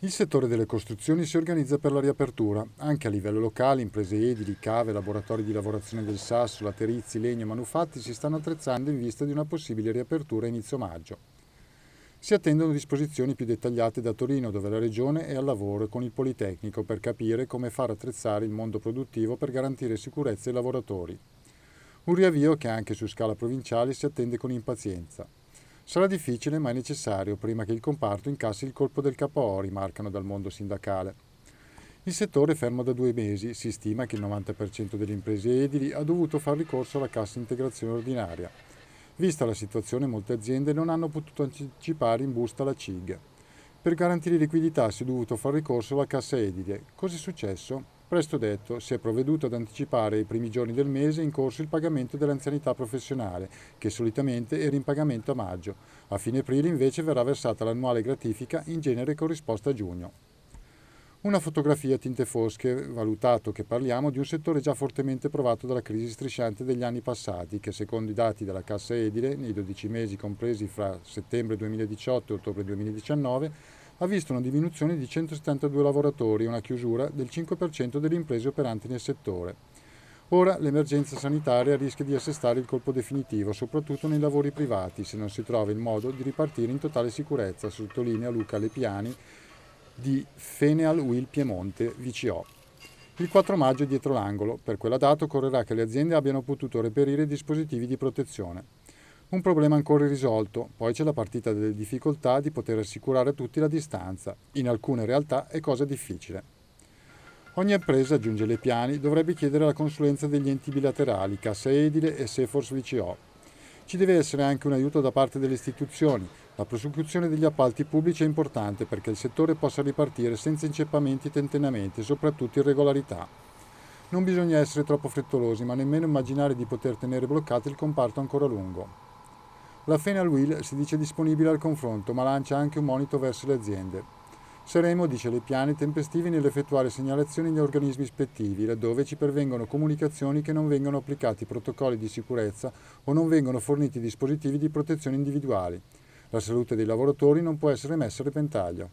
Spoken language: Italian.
Il settore delle costruzioni si organizza per la riapertura, anche a livello locale imprese edili, cave, laboratori di lavorazione del sasso, laterizi, legno e manufatti si stanno attrezzando in vista di una possibile riapertura a inizio maggio. Si attendono disposizioni più dettagliate da Torino, dove la Regione è al lavoro con il Politecnico per capire come far attrezzare il mondo produttivo per garantire sicurezza ai lavoratori. Un riavvio che anche su scala provinciale si attende con impazienza. Sarà difficile ma è necessario prima che il comparto incassi il colpo del KO, rimarcano dal mondo sindacale. Il settore è fermo da due mesi, si stima che il 90% delle imprese edili ha dovuto far ricorso alla cassa integrazione ordinaria. Vista la situazione molte aziende non hanno potuto anticipare in busta la CIG. Per garantire liquidità si è dovuto far ricorso alla cassa edile. Cos'è successo? Presto detto, si è provveduto ad anticipare i primi giorni del mese in corso il pagamento dell'anzianità professionale, che solitamente era in pagamento a maggio. A fine aprile invece verrà versata l'annuale gratifica, in genere corrisposta a giugno. Una fotografia a tinte fosche, valutato che parliamo di un settore già fortemente provato dalla crisi strisciante degli anni passati, che secondo i dati della Cassa Edile, nei 12 mesi compresi fra settembre 2018 e ottobre 2019, ha visto una diminuzione di 172 lavoratori e una chiusura del 5% delle imprese operanti nel settore. Ora l'emergenza sanitaria rischia di assestare il colpo definitivo, soprattutto nei lavori privati, se non si trova il modo di ripartire in totale sicurezza, sottolinea Luca Lepiani di Feneal Will Piemonte VCO. Il 4 maggio è dietro l'angolo, per quella data occorrerà che le aziende abbiano potuto reperire dispositivi di protezione. Un problema ancora irrisolto, poi c'è la partita delle difficoltà di poter assicurare a tutti la distanza, in alcune realtà è cosa difficile. Ogni impresa, aggiunge le piani, dovrebbe chiedere la consulenza degli enti bilaterali, Cassa Edile e Sefors VCO. Ci deve essere anche un aiuto da parte delle istituzioni. La prosecuzione degli appalti pubblici è importante perché il settore possa ripartire senza inceppamenti e tentenamenti e soprattutto irregolarità. Non bisogna essere troppo frettolosi, ma nemmeno immaginare di poter tenere bloccato il comparto ancora a lungo. La Final Wheel si dice disponibile al confronto, ma lancia anche un monito verso le aziende. Saremo, dice le piani, tempestivi nell'effettuare segnalazioni agli organismi ispettivi, laddove ci pervengono comunicazioni che non vengono applicati protocolli di sicurezza o non vengono forniti dispositivi di protezione individuali. La salute dei lavoratori non può essere messa a repentaglio.